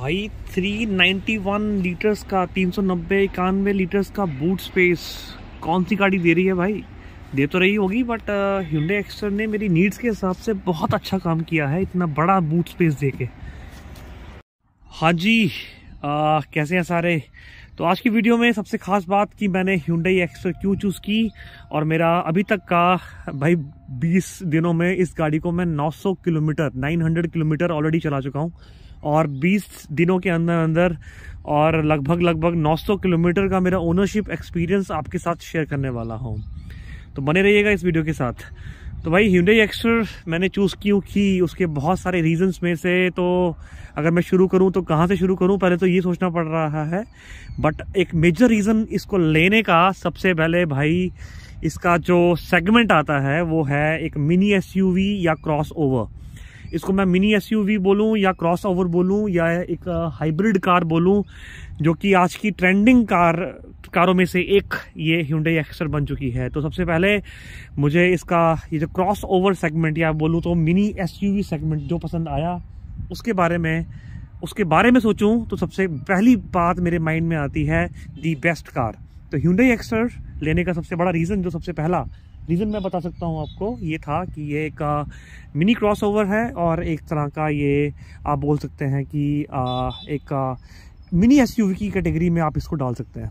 भाई 391 लीटर्स का तीन सौ नब्बे इक्यानवे लीटर्स का बूट स्पेस कौन सी गाड़ी दे रही है भाई दे तो रही होगी बट हिंडे एक्सटर ने मेरी नीड्स के हिसाब से बहुत अच्छा काम किया है इतना बड़ा बूट स्पेस दे के हाँ जी आ, uh, कैसे हैं सारे तो आज की वीडियो में सबसे ख़ास बात कि मैंने ह्यूडई एक्सटर क्यों चूज़ की और मेरा अभी तक का भाई 20 दिनों में इस गाड़ी को मैं 900 किलोमीटर 900 किलोमीटर ऑलरेडी चला चुका हूँ और 20 दिनों के अंदर अंदर और लगभग लगभग 900 किलोमीटर का मेरा ओनरशिप एक्सपीरियंस आपके साथ शेयर करने वाला हूँ तो बने रहिएगा इस वीडियो के साथ तो भाई ह्यूडे एक्स्टर मैंने चूज़ क्यों की उसके बहुत सारे रीजंस में से तो अगर मैं शुरू करूँ तो कहाँ से शुरू करूँ पहले तो ये सोचना पड़ रहा है बट एक मेजर रीज़न इसको लेने का सबसे पहले भाई इसका जो सेगमेंट आता है वो है एक mini SUV crossover इसको मैं मिनी एस बोलूं या क्रॉस ओवर बोलूँ या एक हाइब्रिड कार बोलूँ जो कि आज की ट्रेंडिंग कार कारों में से एक ये ह्यूडे एक्सर बन चुकी है तो सबसे पहले मुझे इसका ये जो क्रॉस ओवर सेगमेंट या बोलूँ तो मिनी एस सेगमेंट जो पसंद आया उसके बारे में उसके बारे में सोचूँ तो सबसे पहली बात मेरे माइंड में आती है दी बेस्ट कार तो ह्यूडे एक्सर लेने का सबसे बड़ा रीज़न जो सबसे पहला रीज़न मैं बता सकता हूँ आपको ये था कि ये एक आ, मिनी क्रॉसओवर है और एक तरह का ये आप बोल सकते हैं कि आ, एक आ, मिनी एसयूवी की कैटेगरी में आप इसको डाल सकते हैं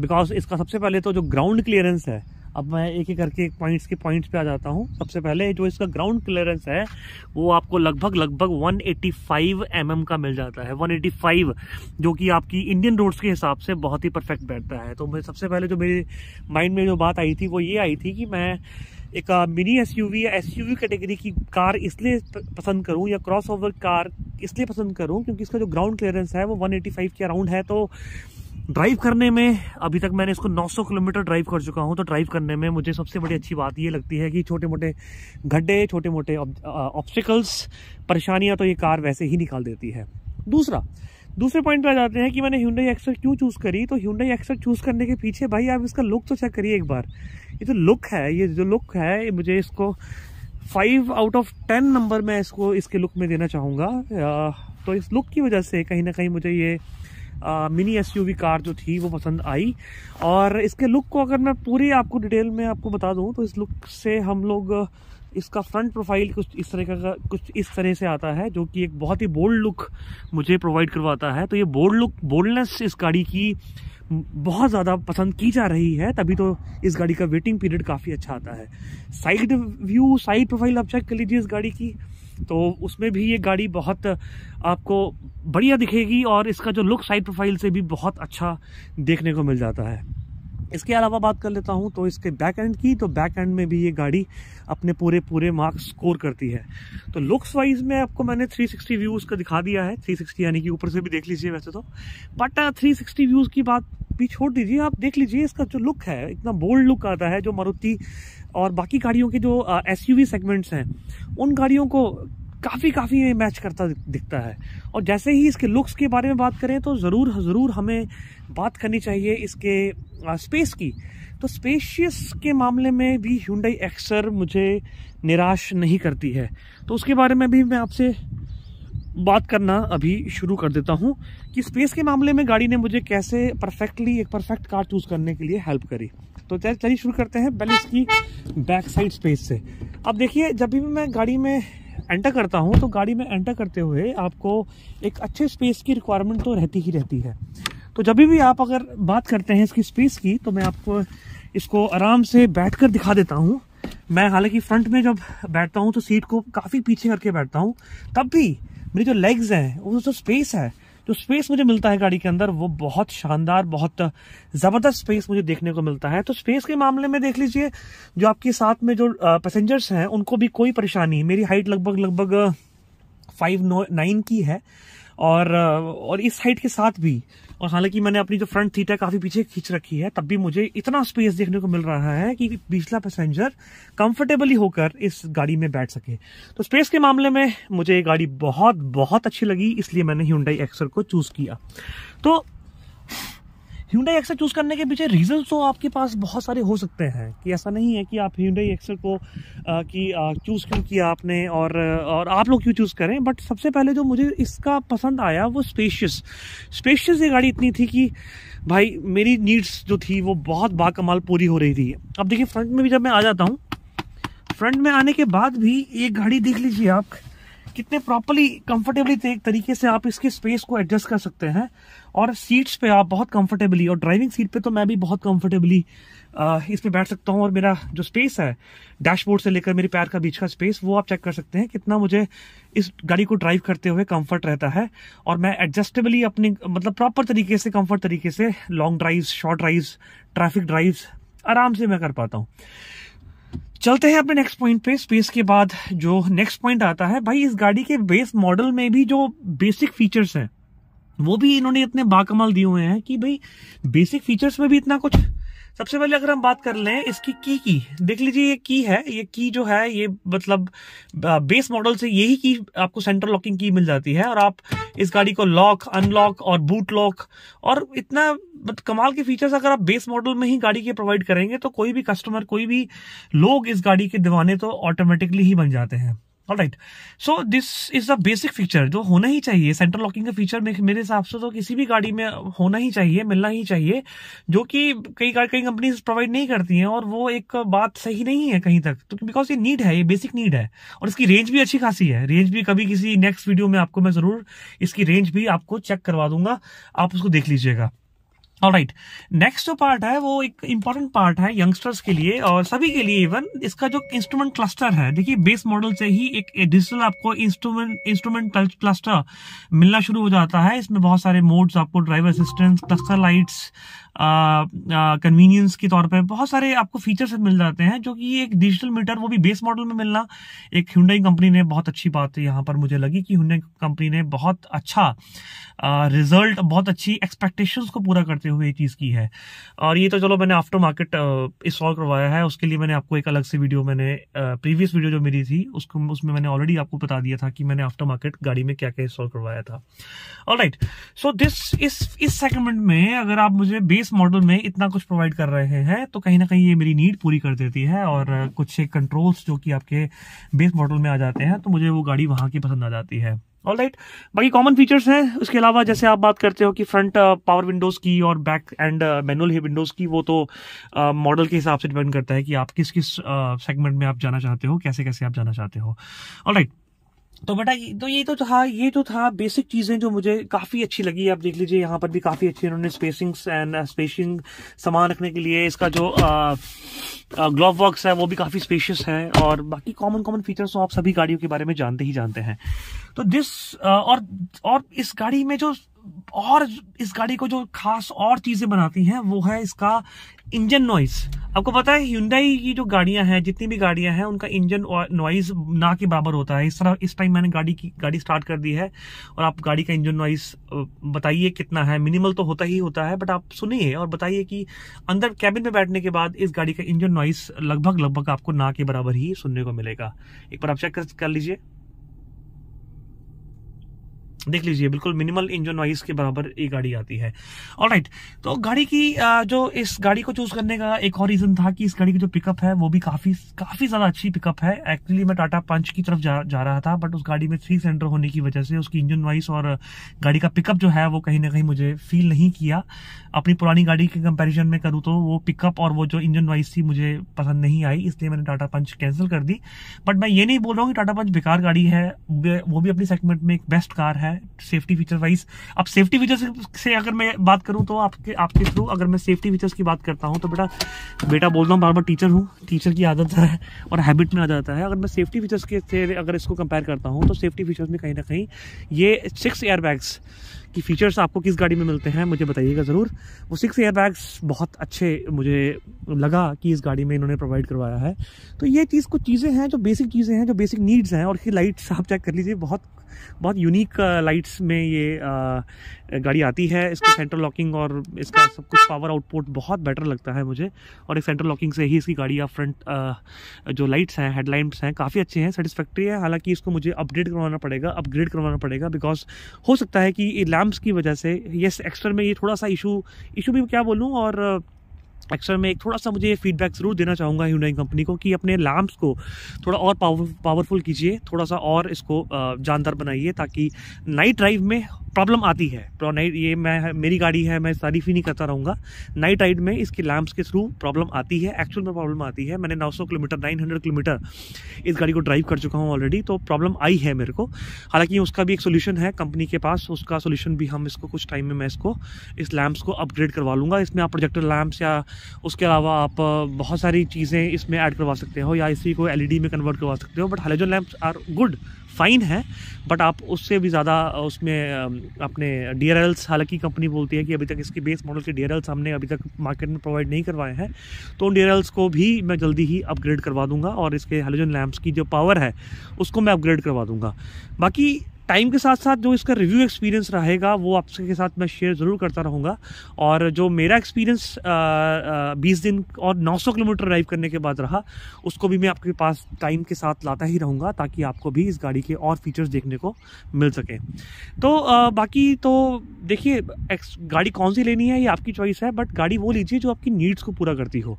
बिकॉज इसका सबसे पहले तो जो ग्राउंड क्लियरेंस है अब मैं एक एक करके पॉइंट्स के पॉइंट्स पे आ जाता हूँ सबसे पहले जो इसका ग्राउंड क्लियरेंस है वो आपको लगभग लगभग 185 mm का मिल जाता है 185 जो कि आपकी इंडियन रोड्स के हिसाब से बहुत ही परफेक्ट बैठता है तो मैं सबसे पहले जो मेरे माइंड में जो बात आई थी वो ये आई थी कि मैं एक mini SUV S category की कार इसलिए पसंद करूँ या क्रॉस ओवर कार इसलिए पसंद करूँ क्योंकि इसका जो ग्राउंड क्लियरेंस है वो वन के अराउंड है तो ड्राइव करने में अभी तक मैंने इसको 900 किलोमीटर ड्राइव कर चुका हूं तो ड्राइव करने में मुझे सबसे बड़ी अच्छी बात ये लगती है कि छोटे मोटे गड्ढे छोटे मोटे ऑब्स्टिकल्स परेशानियां तो ये कार वैसे ही निकाल देती है दूसरा दूसरे पॉइंट पर जाते हैं कि मैंने ह्यूडई एक्सर क्यों चूज़ करी तो ह्यूडई एक्सर चूज़ करने के पीछे भाई आप इसका लुक तो चेक करिए एक बार ये जो लुक है ये जो लुक है मुझे इसको five out of ten number मैं इसको इसके लुक में देना चाहूँगा तो इस लुक की वजह से कहीं ना कहीं मुझे ये आ, मिनी एसयूवी कार जो थी वो पसंद आई और इसके लुक को अगर मैं पूरी आपको डिटेल में आपको बता दूँ तो इस लुक से हम लोग इसका फ्रंट प्रोफाइल कुछ इस तरह का कुछ इस तरह से आता है जो कि एक बहुत ही बोल्ड लुक मुझे प्रोवाइड करवाता है तो ये बोल्ड लुक बोल्डनेस इस गाड़ी की बहुत ज़्यादा पसंद की जा रही है तभी तो इस गाड़ी का वेटिंग पीरियड काफ़ी अच्छा आता है साइड व्यू साइड प्रोफाइल आप चेक कर लीजिए इस गाड़ी की तो उसमें भी ये गाड़ी बहुत आपको बढ़िया दिखेगी और इसका जो लुक साइड प्रोफाइल से भी बहुत अच्छा देखने को मिल जाता है इसके अलावा बात कर लेता हूँ तो इसके बैक एंड की तो बैक एंड में भी ये गाड़ी अपने पूरे पूरे मार्क्स स्कोर करती है तो लुक्स वाइज में आपको मैंने 360 व्यूज़ का दिखा दिया है 360 यानी कि ऊपर से भी देख लीजिए वैसे तो बट 360 व्यूज़ की बात भी छोड़ दीजिए आप देख लीजिए इसका जो लुक है इतना बोल्ड लुक आता है जो मारुति और बाकी गाड़ियों के जो एस सेगमेंट्स हैं उन गाड़ियों को काफ़ी काफ़ी मैच करता दिखता है और जैसे ही इसके लुक्स के बारे में बात करें तो ज़रूर ज़रूर हमें बात करनी चाहिए इसके स्पेस की तो स्पेशियस के मामले में भी हुडई एक्सर मुझे निराश नहीं करती है तो उसके बारे में भी मैं आपसे बात करना अभी शुरू कर देता हूँ कि स्पेस के मामले में गाड़ी ने मुझे कैसे परफेक्टली एक परफेक्ट कार चूज़ करने के लिए हेल्प करी तो चलिए शुरू करते हैं पहले इसकी बैक साइड स्पेस से अब देखिए जब भी मैं गाड़ी में एंटर करता हूँ तो गाड़ी में एंटर करते हुए आपको एक अच्छे स्पेस की रिक्वायरमेंट तो रहती ही रहती है तो जब भी आप अगर बात करते हैं इसकी स्पेस की तो मैं आपको इसको आराम से बैठ कर दिखा देता हूँ मैं हालांकि फ्रंट में जब बैठता हूँ तो सीट को काफ़ी पीछे करके बैठता हूँ तब भी मेरी जो लेग्स हैं वो जो स्पेस है जो स्पेस मुझे मिलता है गाड़ी के अंदर वो बहुत शानदार बहुत ज़बरदस्त स्पेस मुझे देखने को मिलता है तो स्पेस के मामले में देख लीजिए जो आपके साथ में जो पैसेंजर्स हैं उनको भी कोई परेशानी मेरी हाइट लगभग लगभग फाइव नाइन की है और और इस हाइट के साथ भी और हालांकि मैंने अपनी जो फ्रंट सीट है काफी पीछे खींच रखी है तब भी मुझे इतना स्पेस देखने को मिल रहा है कि पिछला पैसेंजर कंफर्टेबली होकर इस गाड़ी में बैठ सके तो स्पेस के मामले में मुझे ये गाड़ी बहुत बहुत अच्छी लगी इसलिए मैंने ही एक्सर को चूज किया तो ह्यूडाई एक्सेल चूज़ करने के पीछे रीज़न तो आपके पास बहुत सारे हो सकते हैं कि ऐसा नहीं है कि आप ह्यूडाई एक्सेल को आ, कि चूज़ क्यों किया आपने और और आप लोग क्यों चूज़ करें बट सबसे पहले जो मुझे इसका पसंद आया वो स्पेशियस स्पेशियस ये गाड़ी इतनी थी कि भाई मेरी नीड्स जो थी वो बहुत बाकमाल पूरी हो रही थी अब देखिए फ्रंट में भी जब मैं आ जाता हूँ फ्रंट में आने के बाद भी ये गाड़ी देख लीजिए आप कितने प्रॉपरली कंफर्टेबली तरीके से आप इसके स्पेस को एडजस्ट कर सकते हैं और सीट्स पे आप बहुत कंफर्टेबली और ड्राइविंग सीट पे तो मैं भी बहुत कंफर्टेबली इस पे बैठ सकता हूँ और मेरा जो स्पेस है डैशबोर्ड से लेकर मेरे पैर का बीच का स्पेस वो आप चेक कर सकते हैं कितना मुझे इस गाड़ी को ड्राइव करते हुए कंफर्ट रहता है और मैं एडजस्टेबली अपने मतलब प्रॉपर तरीके से कम्फर्ट तरीके से long drive short drives traffic drives आराम से मैं कर पाता हूँ चलते हैं अपने नेक्स्ट पॉइंट पे स्पेस के बाद जो नेक्स्ट पॉइंट आता है भाई इस गाड़ी के बेस मॉडल में भी जो बेसिक फीचर्स हैं वो भी इन्होंने इतने बाकमाल दिए हुए हैं कि भाई बेसिक फीचर्स में भी इतना कुछ सबसे पहले अगर हम बात कर लें इसकी की की देख लीजिए ये की है ये की जो है ये मतलब बेस मॉडल से यही की आपको सेंट्रल लॉकिंग की मिल जाती है और आप इस गाड़ी को लॉक अनलॉक और बूट लॉक और इतना कमाल के फीचर्स अगर आप बेस मॉडल में ही गाड़ी के प्रोवाइड करेंगे तो कोई भी कस्टमर कोई भी लोग इस गाड़ी के दीवाने तो ऑटोमेटिकली ही बन जाते हैं right so this is a basic feature जो होना ही चाहिए सेंट्रल लॉकिंग का फीचर मेरे हिसाब से तो किसी भी गाड़ी में होना ही चाहिए मिलना ही चाहिए जो कि कई कई कंपनीज प्रोवाइड नहीं करती हैं और वो एक बात सही नहीं है कहीं तक तो बिकॉज ये नीड है ये बेसिक नीड है और इसकी रेंज भी अच्छी खासी है रेंज भी कभी किसी नेक्स्ट वीडियो में आपको मैं जरूर इसकी रेंज भी आपको चेक करवा दूंगा आप उसको देख लीजिएगा ऑल राइट नेक्स्ट जो पार्ट है वो एक इंपॉर्टेंट पार्ट है यंगस्टर्स के लिए और सभी के लिए इवन इसका जो इंस्ट्रूमेंट क्लस्टर है देखिए बेस मॉडल से ही एक डिजिटल आपको इंस्ट्रूमेंट इंस्ट्रूमेंट क्लस्टर मिलना शुरू हो जाता है इसमें बहुत सारे मोड्स आपको driver assistance cluster lights convenience के तौर पे बहुत सारे आपको फीचर्स मिल जाते हैं जो कि एक डिजिटल मीटर वो भी बेस मॉडल में मिलना एक हुंडई कंपनी ने बहुत अच्छी बात यहाँ पर मुझे लगी कि हुंडई कंपनी ने बहुत अच्छा रिजल्ट बहुत अच्छी एक्सपेक्टेशंस को पूरा करते हुए ये चीज़ की है और ये तो चलो मैंने आफ्टर मार्केट इंस्टॉल करवाया है उसके लिए मैंने आपको एक अलग से वीडियो मैंने प्रीवियस वीडियो जो मेरी थी उसको उसमें मैंने ऑलरेडी आपको बता दिया था कि मैंने आफ्टर मार्केट गाड़ी में क्या क्या इंस्टॉल करवाया था ऑल राइट सो दिस इस इस सेगमेंट में अगर आप मुझे बेस मॉडल में इतना कुछ प्रोवाइड कर रहे हैं तो कहीं ना कहीं ये मेरी नीड पूरी कर देती है और कुछ कंट्रोल्स जो कि आपके बेस मॉडल में आ जाते हैं तो मुझे वो गाड़ी वहाँ की पसंद आ जाती है ऑल राइट बाकी कॉमन फीचर्स हैं उसके अलावा जैसे आप बात करते हो कि फ्रंट पावर विंडोज़ की और बैक एंड मैनुअल ही विंडोज़ की वो तो मॉडल uh, के हिसाब से डिपेंड करता है कि आप किस किस सेगमेंट uh, में आप जाना चाहते हो कैसे कैसे आप जाना चाहते हो ऑल राइट right. तो बेटा तो ये तो था ये तो था बेसिक चीज़ें जो मुझे काफ़ी अच्छी लगी आप देख लीजिए यहाँ पर भी काफ़ी अच्छी इन्होंने स्पेसिंग एंड स्पेसिंग सामान रखने के लिए इसका जो ग्लोव uh, बॉक्स uh, है वो भी काफ़ी स्पेशियस है और बाकी कॉमन कॉमन फीचर्स तो आप सभी गाड़ियों के बारे में जानते ही जानते हैं तो दिस आ, uh, और और इस गाड़ी में जो और इस गाड़ी को जो खास और चीज़ें बनाती हैं वो है इसका इंजन नॉइस आपको पता है हिंडाई की जो गाड़ियां हैं जितनी भी गाड़ियां हैं उनका इंजन नॉइज ना के बराबर होता है इस तरह इस टाइम मैंने गाड़ी की गाड़ी स्टार्ट कर दी है और आप गाड़ी का इंजन नॉइस बताइए कितना है मिनिमल तो होता ही होता है बट आप सुनिए और बताइए कि अंदर कैबिन में बैठने के बाद इस गाड़ी का इंजन नॉइस लगभग लगभग आपको ना के बराबर ही सुनने को मिलेगा एक बार आप चेक कर लीजिए देख लीजिए बिल्कुल मिनिमल इंजन नॉइस के बराबर ये गाड़ी आती है और राइट तो गाड़ी की जो इस गाड़ी को चूज करने का एक और रीजन था कि इस गाड़ी की जो पिकअप है वो भी काफी काफी ज्यादा अच्छी पिकअप है एक्चुअली मैं टाटा पंच की तरफ जा, जा रहा था बट उस गाड़ी में थ्री सेंटर होने की वजह से उसकी इंजन वाइस और गाड़ी का पिकअप जो है वो कहीं ना कहीं मुझे फील नहीं किया अपनी पुरानी गाड़ी के कंपेरिजन में करूँ तो वो पिकअप और वो जो इंजन वाइज थी मुझे पसंद नहीं आई इसलिए मैंने टाटा पंच कैंसिल कर दी बट मैं ये नहीं बोल रहा हूँ कि टाटा पंच बेकार गाड़ी है वो भी अपनी सेगमेंट में एक बेस्ट कार है सेफ्टी फीचर वाइज अब सेफ्टी फीचर्स से अगर मैं बात करूँ तो आपके आपके थ्रू अगर मैं सेफ्टी फीचर्स की बात करता हूँ तो बेटा बेटा बोलता हूँ बार बार टीचर हूँ टीचर की आदत है और हैबिट में आ जाता है अगर मैं सेफ्टी फीचर्स के से अगर इसको कंपेयर करता हूँ तो सेफ्टी फीचर्स में कहीं ना कहीं ये सिक्स एयर बैग्स की फीचर्स आपको किस गाड़ी में मिलते हैं मुझे बताइएगा ज़रूर वो सिक्स बैग्स बहुत अच्छे मुझे लगा कि इस गाड़ी में इन्होंने प्रोवाइड करवाया है तो ये चीज़ कुछ चीज़ें हैं जो बेसिक चीज़ें हैं जो बेसिक नीड्स हैं और इसकी लाइट्स आप चेक कर लीजिए बहुत बहुत यूनिक लाइट्स uh, में ये uh, गाड़ी आती है इसकी सेंट्रल लॉकिंग और इसका सब कुछ पावर आउटपुट बहुत बेटर लगता है मुझे और एक सेंट्रल लॉकिंग से ही इसकी गाड़ी या फ्रंट uh, जो लाइट्स हैं हेडलाइट्स हैं काफ़ी अच्छे हैं सेटिस्फैक्ट्री है हालांकि इसको मुझे अपडेट करवाना पड़ेगा अपग्रेड करवाना पड़ेगा बिकॉज हो सकता है कि लैम्प्स की वजह से येस एक्स्टर में ये थोड़ा सा इशू इशू भी क्या बोलूँ और एक्चुअल में एक थोड़ा सा मुझे फीडबैक ज़रूर देना चाहूँगा ह्यूनाई कंपनी को कि अपने लैम्प्स को थोड़ा और पावर पावरफुल कीजिए थोड़ा सा और इसको जानदार बनाइए ताकि नाइट ड्राइव में प्रॉब्लम आती है नाइट ये मैं मेरी गाड़ी है मैं तारीफ ही नहीं करता रहूँगा नाइट राइड में इसके लैम्प्स के थ्रू प्रॉब्लम आती है एक्चुअल में प्रॉब्लम आती है मैंने 900 किलोमीटर 900 किलोमीटर इस गाड़ी को ड्राइव कर चुका हूँ ऑलरेडी तो प्रॉब्लम आई है मेरे को हालांकि उसका भी एक सोल्यूशन है कंपनी के पास उसका सोल्यूशन भी हम इसको कुछ टाइम में मैं इसको इस लैम्प्स को अपग्रेड करवा लूँगा इसमें आप प्रोजेक्टर लैम्प्स या उसके अलावा आप बहुत सारी चीज़ें इसमें ऐड करवा सकते हो या इसी को एलईडी e में कन्वर्ट करवा सकते हो but halogen lamps are good fine है बट आप उससे भी ज़्यादा उसमें अपने डी आर हालांकि कंपनी बोलती है कि अभी तक इसके बेस मॉडल के डी हमने अभी तक मार्केट में प्रोवाइड नहीं करवाए हैं तो उन डी को भी मैं जल्दी ही अपग्रेड करवा दूंगा और इसके हेलोजन लैम्प्स की जो पावर है उसको मैं अपग्रेड करवा दूंगा बाकी टाइम के साथ साथ जो इसका रिव्यू एक्सपीरियंस रहेगा वो आपके साथ मैं शेयर ज़रूर करता रहूँगा और जो मेरा एक्सपीरियंस बीस दिन और 900 किलोमीटर ड्राइव करने के बाद रहा उसको भी मैं आपके पास टाइम के साथ लाता ही रहूँगा ताकि आपको भी इस गाड़ी के और फीचर्स देखने को मिल सके तो आ, बाकी तो देखिए गाड़ी कौन सी लेनी है ये आपकी चॉइस है बट गाड़ी वो लीजिए जो आपकी नीड्स को पूरा करती हो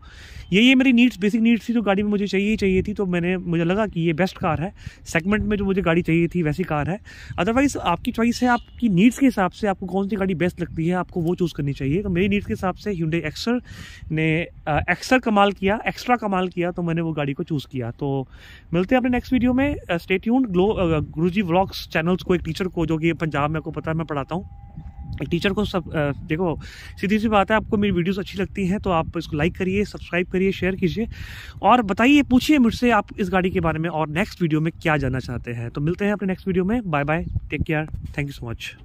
ये ये मेरी नीड्स बेसिक नीड्स थी जो गाड़ी में मुझे चाहिए ही चाहिए थी तो मैंने मुझे लगा कि ये बेस्ट कार है सेगमेंट में जो मुझे गाड़ी चाहिए थी वैसी कार है अदरवाइज आपकी चॉइस है आपकी नीड्स के हिसाब से आपको कौन सी गाड़ी बेस्ट लगती है आपको वो चूज़ करनी चाहिए तो मेरी नीड्स के हिसाब से ह्यूडे एक्सर ने एक्सर कमाल किया एक्स्ट्रा कमाल किया तो मैंने वो गाड़ी को चूज़ किया तो मिलते हैं अपने नेक्स्ट वीडियो में stay tuned glow Guruji vlogs channels को एक टीचर को जो कि पंजाब में आपको पता है मैं पढ़ाता हूँ टीचर को सब देखो सीधी सी बात है आपको मेरी वीडियोस अच्छी लगती हैं तो आप इसको लाइक करिए सब्सक्राइब करिए शेयर कीजिए और बताइए पूछिए मुझसे आप इस गाड़ी के बारे में और नेक्स्ट वीडियो में क्या जानना चाहते हैं तो मिलते हैं अपने नेक्स्ट वीडियो में bye bye take care thank you so much